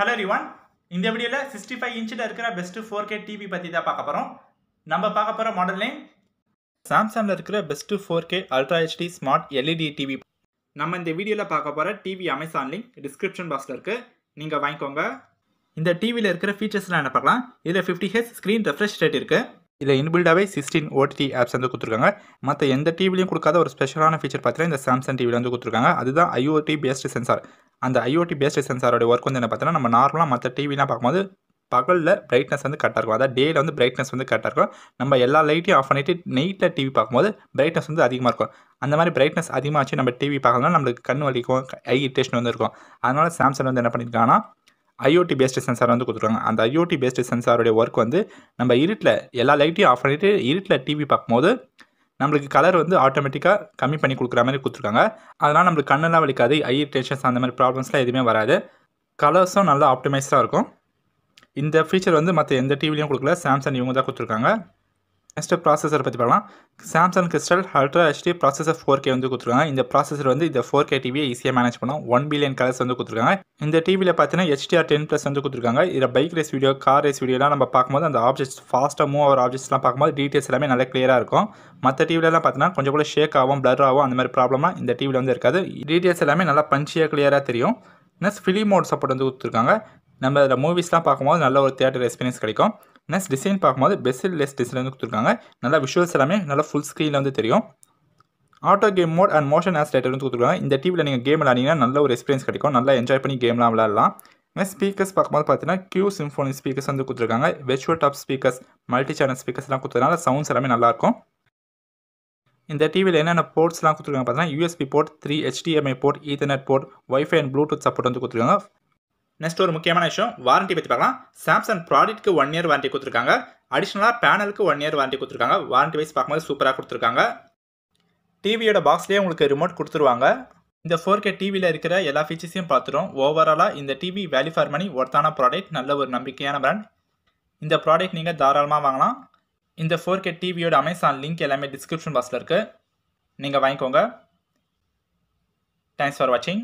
hello ரிவான் இந்த வீடியோவில் sixty five இன்ச்சில் இருக்கிற பெஸ்ட்டு ஃபோர் கே டிவி பற்றி தான் பார்க்க போகிறோம் நம்ம பார்க்க போகிற மாடல் நேம் சாம்சங்கில் இருக்கிற best four K ultra HD smart LED TV நம்ம இந்த வீடியோவில் பார்க்க போகிற டிவி அமேசான் லிங்க் டிஸ்கிரிப்ஷன் பாக்ஸில் இருக்குது நீங்கள் வாங்கிக்கோங்க இந்த டிவியில் இருக்கிற ஃபீச்சர்ஸ்லாம் என்ன பார்க்கலாம் இதில் fifty H screen refresh rate இருக்குது இதில் இன்பில்டாகவே சிக்ஸ்டீன் ஓடிடி ஆப்ஸ் வந்து கொடுத்துருக்காங்க மற்ற எந்த டிவிலையும் கொடுக்காத ஒரு ஸ்பெஷலான ஃபீச்சர் பார்த்தீங்கன்னா இந்த சாம்சங் டிவியில் வந்து கொடுத்துருக்காங்க அதுதான் ஐஓடி பேஸ்டு சென்சார் அந்த ஐஓடி பேஸ்ட் சென்சாரோட ஒர்க் வந்து என்ன பார்த்தீங்கன்னா நம்ம நார்மலாக மற்ற டிவிலாம் பார்க்கும்போது பகலில் பிரைட்னஸ் வந்து கரெக்டாக இருக்கும் அதாவது டேயில் வந்து பிரைட்னஸ் வந்து கரெக்டாக இருக்கும் நம்ம எல்லா லைட்டையும் ஆஃப் பண்ணிவிட்டு நைட்டில் டிவி பார்க்கும்போது பிரைட்னஸ் வந்து அதிகமாக இருக்கும் அந்த மாதிரி பிரைட்னஸ் அதிகமாக வச்சு நம்ம டிவி பார்க்கணும்னா நம்மளுக்கு கண் வலிக்கும் ஐ இரிட்டேஷன் வந்து இருக்கும் அதனால் சாம்சங் வந்து என்ன பண்ணியிருக்காங்கன்னா ஐஓடி பேஸ்டு சென்சார் வந்து கொடுத்துருக்காங்க அந்த ஐஓடி பேஸ்டு சென்சாரோடைய ஒர்க் வந்து நம்ம இருட்டில் எல்லா லைட்டையும் ஆஃப் பண்ணிவிட்டு இருட்டில் டிவி பார்க்கும்போது நம்மளுக்கு கலர் வந்து ஆட்டோமேட்டிக்காக கம்மி பண்ணி கொடுக்குற மாதிரி கொடுத்துருக்காங்க அதனால் நம்மளுக்கு கண்ணெல்லாம் வலிக்காது ஐ டென்ஷன்ஸ் அந்த மாதிரி ப்ராப்ளம்ஸ்லாம் எதுவுமே வராது கலர்ஸும் நல்லா ஆப்டிமைஸ்டாக இருக்கும் இந்த ஃபீச்சர் வந்து மற்ற எந்த டிவிலையும் கொடுக்கல சாம்சங் இவங்க தான் கொடுத்துருக்காங்க நெக்ஸ்ட்டு ப்ராசஸர் பற்றி பார்க்கலாம் Samsung Crystal ultra HD processor four K வந்து கொடுத்துருக்காங்க இந்த ப்ராசஸர் வந்து இந்த ஃபோர் கே டிவியை ஈஸியாக மேனேஜ் பண்ணோம் ஒன் பில்லியன் கலர்ஸ் வந்து கொடுத்துருக்காங்க இந்த டிவியில் பார்த்தீங்கன்னா ஹெச்டிஆர் டென் ப்ளஸ் வந்து கொடுத்துருக்காங்க இதில் bike race video car race வீடியோலாம் நம்ம பார்க்கும்போது அந்த ஆப்ஜெக்ட்ஸ் ஃபாஸ்ட்டாக மூவ் ஆகிற ஆப்ஜெக்ட்ஸ்லாம் பார்க்கும்போது டீட்டெயில்ஸ் எல்லாமே நல்லா கிளியராக இருக்கும் மற்ற டிவிலலாம் பார்த்தீங்கன்னா கொஞ்சம் கூட ஷேக் ஆகும் பிளர் ஆகும் அந்த மாதிரி ப்ராப்ளம்லாம் இந்த டிவியில் வந்து இருக்காது டீட்டெயில்ஸ் எல்லாமே நல்லா பஞ்சியாக கிளியராக தெரியும் நெக்ஸ்ட் ஃபிலிம் மோட் சப்போர்ட் வந்து கொடுத்துருக்காங்க நம்ம அதில் மூவிஸ்லாம் பார்க்கும்போது நல்ல ஒரு தேட்டர் எக்ஸ்பீரியன்ஸ் கிடைக்கும் நெக்ஸ்ட் டிசைன் பார்க்கும்போது பெஸ்ட் லெஸ் டிசைன் வந்து கொடுத்துருக்காங்க நல்லா விஷுவல்ஸ் எல்லாமே நல்லா ஃபுல் ஸ்க்ரீனில் வந்து தெரியும் auto game mode and motion accelerator வந்து கொடுத்துருக்காங்க இந்த டிவியில் நீங்கள் கேம் விளாடிங்கன்னா நல்ல ஒரு எக்ஸ்பீரியன்ஸ் கிடைக்கும் நல்லா என்ஜாய் பண்ணி கேம்லாம் விளாட்லாம் நெக்ஸ்ட் ஸ்பீக்கர்ஸ் பார்க்கும்போது பார்த்தீங்கன்னா கியூ சிம்ஃபோனி ஸ்பீக்கர்ஸ் வந்து கொடுத்துருக்காங்க வெச்சுவல் டாப் ஸ்பீக்கர்ஸ் மல்டி சேனல் ஸ்பீக்கர்ஸ்லாம் கொடுத்ததுனால சவுண்ட்ஸ் எல்லாமே நல்லாயிருக்கும் இந்த டிவியில் என்னென்ன போர்ட்ஸ்லாம் கொடுத்துருக்காங்க பார்த்தீங்கன்னா USB port three HDMI port Ethernet port WiFi and Bluetooth support வந்து கொடுத்துருக்காங்க நெக்ஸ்ட் ஒரு முக்கியமான விஷயம் வாரண்ட்டி பற்றி பார்க்கலாம் சாம்சங் ப்ராடக்ட்க்கு ஒன் இயர் வாரண்டி கொடுத்துருக்காங்க அடிஷ்னலாக பேனலுக்கு ஒன் இயர் வாரண்டி கொடுத்துருக்காங்க வாரண்டி வைஸ் பார்க்கும்போது சூப்பராக கொடுத்துருக்காங்க டிவியோட பாக்ஸ்லேயே உங்களுக்கு ரிமோட் கொடுத்துருவாங்க இந்த ஃபோர் கே டிவியில் இருக்கிற எல்லா ஃபீச்சர்ஸையும் பார்த்துரும் ஓவராலாக இந்த டிவி வேல்யூ ஃபார் மணி ஒர்த்தான ப்ராடக்ட் நல்ல ஒரு நம்பிக்கையான பிராண்ட் இந்த ப்ராடக்ட் நீங்கள் தாராளமாக வாங்கலாம் இந்த ஃபோர் கே டிவியோட அமேசான் லிங்க் எல்லாமே டிஸ்கிரிப்ஷன் பாக்ஸில் இருக்குது நீங்கள் வாங்கிக்கோங்க தேங்க்ஸ் ஃபார் வாட்சிங்